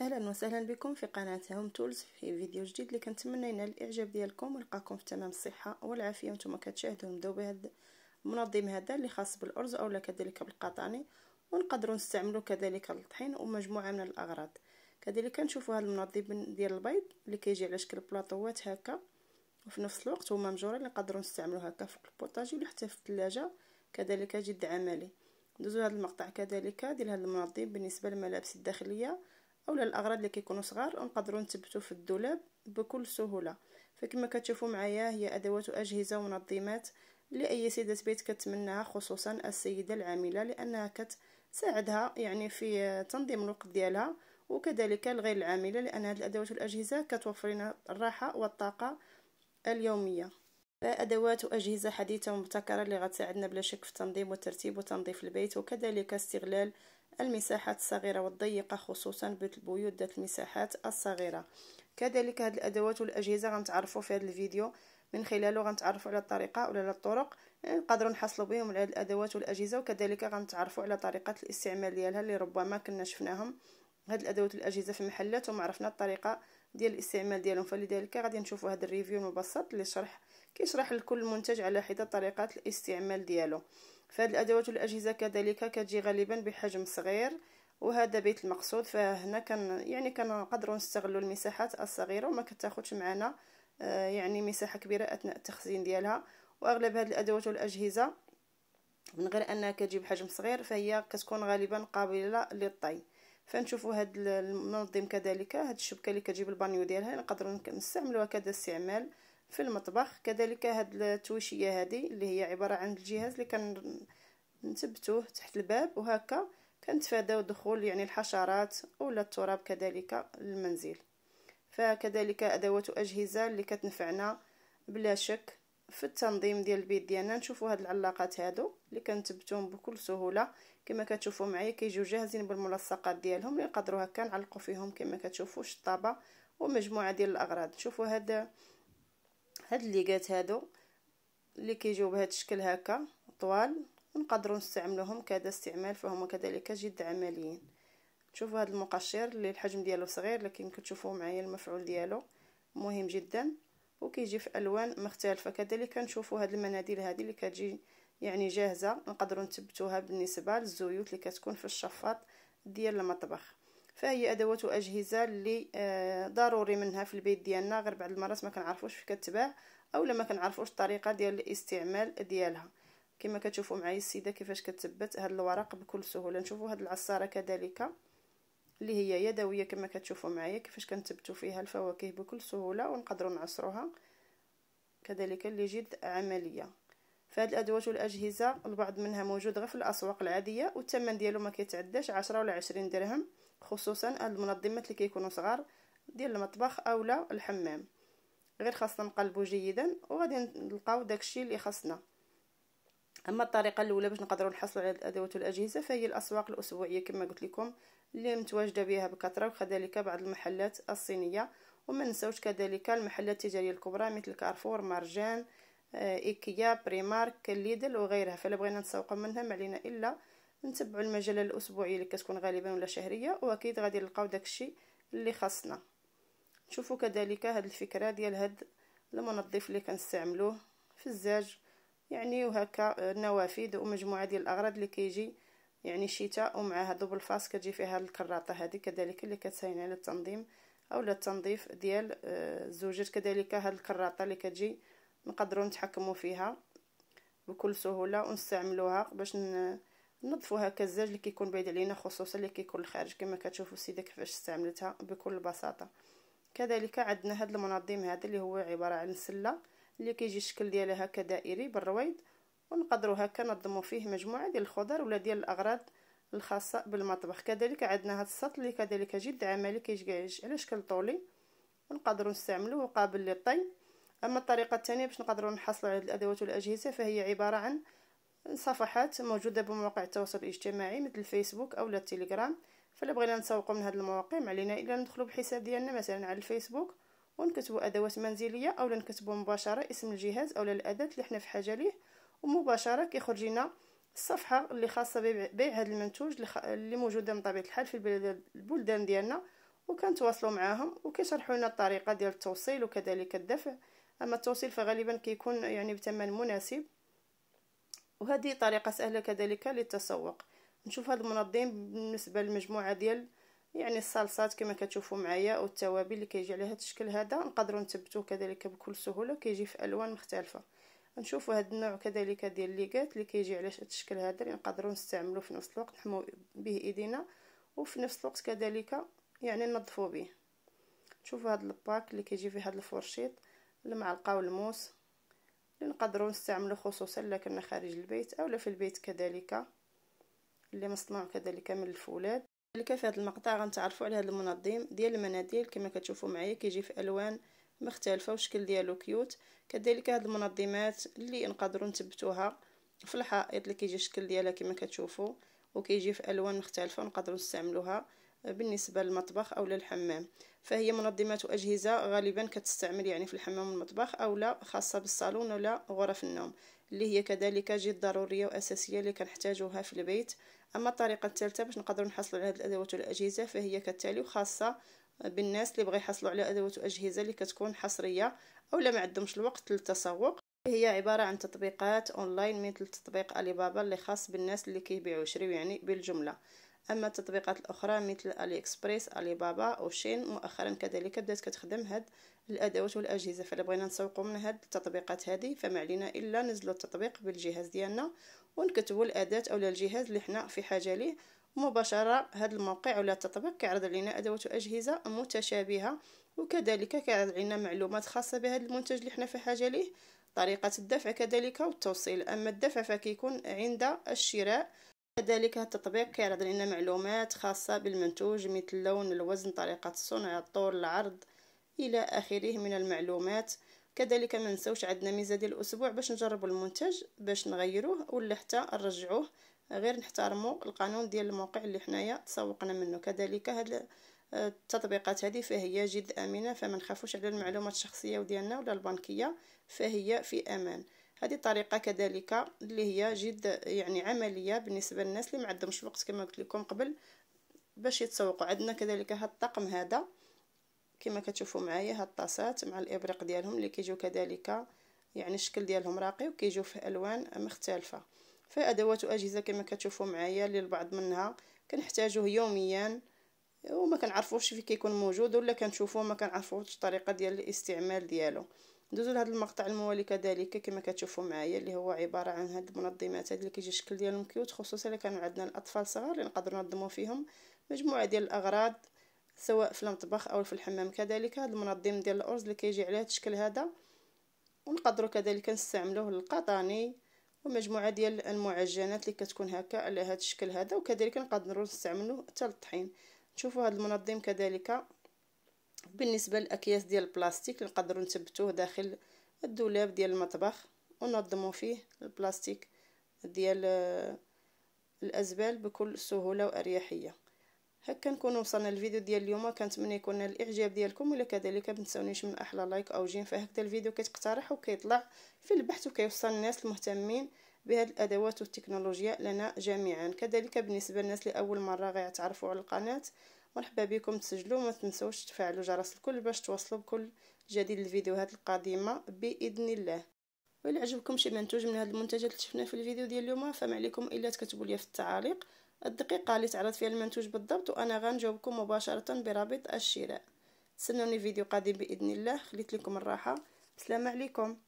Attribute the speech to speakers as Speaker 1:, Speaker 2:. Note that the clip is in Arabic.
Speaker 1: اهلا وسهلا بكم في قناة هوم تولز في فيديو جديد اللي كنتمنى ينال الاعجاب ديالكم ونلقاكم في تمام الصحه والعافيه وانتم كتشاهدوا نبداو بهذا المنظم هذا اللي خاص بالارز اولا كذلك بالقطاني ونقدروا نستعملوا كذلك للطحين ومجموعه من الاغراض كذلك نشوفوا هذا المنظم ديال البيض اللي كيجي على شكل بلاطوات هكا وفي نفس الوقت هما مجورين اللي نقدروا نستعملوا هكا في البوطاجي ولا حتى في الثلاجه كذلك جد عملي ندوزو هذا المقطع كذلك ديال هذا المنظم بالنسبه للملابس الداخليه اولا الاغراض اللي كيكونوا صغار نقدروا نثبتوا في الدولاب بكل سهوله فكما كتشوفوا معايا هي ادوات واجهزه ومنظمات لاي سيده بيت كتمناها خصوصا السيده العامله لانها كتساعدها يعني في تنظيم الوقت ديالها وكذلك الغير العامله لان هذه الادوات والاجهزه كتوفر لنا الراحه والطاقه اليوميه أدوات وأجهزة حديثة ومبتكرة اللي غتساعدنا بلا شك في التنظيم والترتيب وتنظيف البيت وكذلك استغلال المساحات الصغيرة والضيقة خصوصا بالبيوت ذات المساحات الصغيرة كذلك هاد الأدوات والأجهزة غنتعرفوا في هذا الفيديو من خلاله غنتعرفوا على الطريقة ولا على الطرق يعني نقدروا نحصلوا بهم على الأدوات والأجهزة وكذلك غنتعرفوا على طريقة الاستعمال ديالها اللي ربما كنا شفناهم هاد الأدوات والأجهزة في المحلات ومعرفنا الطريقة ديال الاستعمال ديالهم فلذلك غادي نشوفوا هذا الريفيو المبسط اللي شرح كيشرح لكل منتج على حدة طريقات الاستعمال ديالو فهاد الادوات والاجهزه كذلك كتجي غالبا بحجم صغير وهذا بيت المقصود فهنا كان يعني كنقدروا نستغلوا المساحات الصغيره وما كتاخذش معنا آه، يعني مساحه كبيره اثناء التخزين ديالها واغلب هاد الادوات والاجهزه من غير انها كتجي بحجم صغير فهي كتكون غالبا قابله للطي فنشوفوا هاد المنظم كذلك هاد الشبكه اللي كتجيب البانيو ديالها نقدروا نستعملوها كذا استعمال في المطبخ كذلك هاد التويشيه هذه اللي هي عباره عن الجهاز اللي كنثبتوه تحت الباب وهكا كنتفاداو دخول يعني الحشرات ولا التراب كذلك للمنزل فكذلك ادوات واجهزه اللي كتنفعنا بلا شك في التنظيم ديال البيت ديالنا نشوفوا هاد العلاقات هادو اللي كنثبتوهم بكل سهوله كما كتشوفوا معايا كيجيو جاهزين بالملصقات ديالهم اللي نقدروا هكا نعلقوا فيهم كما كتشوفوا شطابه ومجموعه ديال الاغراض شوفوا هاد هاد الليقات هادو اللي كيجيو بهاد الشكل هكا طوال ونقدروا نستعملوهم كذا استعمال فهما كذلك جد عمليين شوفوا هذا المقشر اللي الحجم ديالو صغير لكن كتشوفوا معايا المفعول ديالو مهم جدا وكيجي في الوان مختلفه كذلك نشوفوا هاد المناديل هذه اللي كتجي يعني جاهزه نقدروا نثبتوها بالنسبه للزيوت اللي كتكون في الشفاط ديال المطبخ فهي ادوات واجهزه اللي آه، ضروري منها في البيت ديالنا غير بعض المرات ما كنعرفوش فين كتباع اولا ما كنعرفوش الطريقه ديال الاستعمال ديالها كما كتشوفوا معايا السيده كيفاش كتثبت هاد الورق بكل سهوله نشوفوا هاد العصاره كذلك اللي هي يدويه كما كتشوفوا معايا كيفاش كنثبتوا فيها الفواكه بكل سهوله ونقدروا نعصروها كذلك اللي جد عمليه فهاد الادوات والاجهزه البعض منها موجود غير في الاسواق العاديه والثمن ديالو ما كيتعداش 10 ولا 20 درهم خصوصا المنظمات اللي كيكونوا صغار ديال المطبخ اولا الحمام غير خاصنا نقلبو جيدا وغادي نلقاو داكشي اللي خاصنا اما الطريقه الاولى باش نقدروا نحصلوا على الادوات والاجهزه فهي الاسواق الاسبوعيه كما قلت لكم اللي متواجده بها بكثره وكذلك بعض المحلات الصينيه وما نساوش كذلك المحلات التجاريه الكبرى مثل كارفور مارجان آه، ايكيا بريمارك ليدل وغيرها فلا بغينا نسوق منها ما علينا الا نتبعوا المجله الاسبوعيه اللي كتكون غالبا ولا شهريه واكيد غادي نلقاو داكشي اللي خاصنا شوفوا كذلك هذه الفكره ديال هذا المنظف اللي كنستعملوه في الزاج يعني وهكا آه، نوافذ ومجموعه ديال الاغراض اللي كيجي يعني شتاء ومعها دوبل فاس كتجي فيها الكراطه هذه كذلك اللي كتساين على التنظيم اولا التنظيف ديال الزوجات آه، كذلك هذه الكراطه اللي كتجي نقدروا نتحكموا فيها بكل سهوله ونستعملوها باش ن... نظفوها هكا الزاج اللي كيكون بعيد علينا خصوصا اللي كيكون الخارج كما كتشوفوا السيده كيفاش استعملتها بكل بساطه كذلك عندنا هذا المنظم هذا اللي هو عباره عن سله اللي كيجي الشكل ديالها هكا دائري بالرويد ونقدروا هكا نظموا فيه مجموعه ديال الخضر ولا ديال الاغراض الخاصه بالمطبخ كذلك عندنا هذا السطل اللي كذلك جد عملي كيجي على شكل طولي ونقدروا نستعملوه قابل للطي اما الطريقه الثانيه باش نقدروا نحصلوا على الادوات والاجهزه فهي عباره عن صفحات موجوده بمواقع التواصل الاجتماعي مثل الفيسبوك او التليجرام فلا بغينا نسوقوا من هاد المواقع علينا الا ندخلوا بالحساب ديالنا مثلا على الفيسبوك ونكتبوا ادوات منزليه اولا نكتبوا مباشره اسم الجهاز اولا الاداه اللي حنا في حاجه ليه ومباشره كيخرج لنا الصفحه اللي خاصه ببيع هذا المنتوج اللي موجوده من طبيعه الحال في البلدان ديالنا وكنتواصلوا معاهم وكيشرحوا لنا الطريقه ديال التوصيل وكذلك الدفع اما التوصيل فغالبا كيكون يعني بثمن مناسب وهذه طريقة سهلة كذلك للتسوق نشوف هذا المنظم بالنسبة للمجموعة ديال يعني الصلصات كما كتشوفوا معايا والتوابل اللي كيجي على هذا الشكل هذا نقدروا نثبتوه كذلك بكل سهوله كيجي في الوان مختلفه نشوفوا هذا النوع كذلك ديال الليكات اللي كيجي على هذا الشكل هذا اللي نقدروا نستعملوه في نفس الوقت نحمو به ايدينا وفي نفس الوقت كذلك يعني ننظفوا به شوفوا هذا الباك اللي كيجي فيه هذا الفرشيط المعلقه والموس نقدروا نستعملو خصوصا الا كنا خارج البيت اولا في البيت كذلك اللي مصنوع كذلك من الفولاذ كذلك في هذا المقطع غنتعرفوا على هذا المنظم ديال المناديل كما كتشوفوا معايا كيجي في الوان مختلفه وشكل ديالو كيوت كذلك هاد المنظمات اللي نقدروا نثبتوها في الحائط اللي كيجي الشكل ديالها كما كتشوفوا وكيجي في الوان مختلفه ونقدروا نستعملوها بالنسبة للمطبخ أو للحمام فهي منظمات واجهزه غالبا كتستعمل يعني في الحمام والمطبخ أو لا خاصة بالصالون ولا غرف النوم اللي هي كذلك جد ضرورية وأساسية اللي كنحتاجوها في البيت أما الطريقة الثالثة باش نقدروا نحصلوا على هذه الأدوات والأجهزة فهي كالتالي وخاصة بالناس اللي بغى يحصلوا على أدوات وأجهزة اللي كتكون حصرية أو لا ما عندهمش الوقت للتسوق هي عبارة عن تطبيقات أونلاين مثل تطبيق ألي بابا اللي خاص بالناس اللي كيبيعوا ويشريو يعني بالجملة اما التطبيقات الاخرى مثل الي اكسبريس الي بابا او شين مؤخرا كذلك بدات كتخدم هاد الادوات والاجهزه فلا بغينا نسوقوا من هاد التطبيقات هذه فما علينا الا نزلوا التطبيق بالجهاز ديالنا ونكتبوا الاداه اولا الجهاز اللي حنا في حاجه ليه مباشره هاد الموقع ولا التطبيق كيعرض علينا ادوات واجهزه متشابهه وكذلك كيعرض علينا معلومات خاصه بهذا المنتج اللي حنا في حاجه ليه طريقة الدفع كذلك والتوصيل أما الدفع فكيكون عند الشراء كذلك التطبيق كيعرض لنا معلومات خاصة بالمنتوج مثل اللون الوزن طريقة الصنع الطول العرض إلى آخره من المعلومات كذلك ما نسوش عندنا ميزة ديال الأسبوع باش نجربوا المنتج باش نغيروه ولا حتى نرجعوه غير نحترموا القانون ديال الموقع اللي حنايا تسوقنا منه كذلك هاد التطبيقات هذه فهي جد امنه فما نخافوش على المعلومات الشخصيه وديالنا ولا البنكيه فهي في امان هذه طريقة كذلك اللي هي جد يعني عملية بالنسبة للناس اللي ما عندهمش وقت كما قلت لكم قبل باش يتسوقوا عندنا كذلك هاد الطقم هذا كما كتشوفوا معايا هاد الطاسات مع الابريق ديالهم اللي كيجيو كذلك يعني الشكل ديالهم راقي وكيجيو في الوان مختلفه ادوات واجهزه كما كتشوفوا معايا اللي البعض منها كنحتاجوه يوميا وما كنعرفوش فين كيكون موجود ولا كنشوفوه ما كنعرفوش الطريقه ديال الاستعمال ديالو ندوزو لهاد المقطع الموالي كذلك كما كتشوفوا معايا اللي هو عباره عن هاد المنظمات هاد اللي كيجي الشكل ديالهم كيوت خصوصا الا كانوا عندنا الاطفال صغار اللي نقدروا ننظموا فيهم مجموعه ديال الاغراض سواء في المطبخ او في الحمام كذلك هاد المنظم ديال الارز اللي كيجي على هاد الشكل هذا ونقدروا كذلك نستعملوه للقطاني ومجموعه ديال المعجنات اللي كتكون هكا على هاد الشكل هذا وكذلك نقدروا نستعملوه حتى للطحين شوفوا هاد المنظم كذلك بالنسبه للاكياس ديال البلاستيك نقدروا نثبتوه داخل الدولاب ديال المطبخ ونظموا فيه البلاستيك ديال آه، الازبال بكل سهوله واريحيه هكا نكون وصلنا الفيديو ديال اليوم كنتمنى يكون الاعجاب ديالكم ولا كذلك ما تنساونيش من احلى لايك او جيم فهكذا الفيديو كيتقترح وكيطلع في البحث وكيوصل الناس المهتمين بهاد الادوات والتكنولوجيا لنا جميعا كذلك بالنسبه للناس لاول مره غيتعرفوا على القناه مرحبا بكم تسجلوا ما تنسوش تفعلوا جرس الكل باش توصلوا بكل جديد الفيديوهات القادمه باذن الله وإلا عجبكم شي منتوج من هاد المنتجات اللي شفنا في الفيديو ديال اليوم فما عليكم الا تكتبوا لي في التعاليق الدقيقه اللي تعرض فيها المنتوج بالضبط وانا غنجاوبكم مباشره برابط الشراء تسنوني فيديو قادم باذن الله خليت لكم الراحه السلام عليكم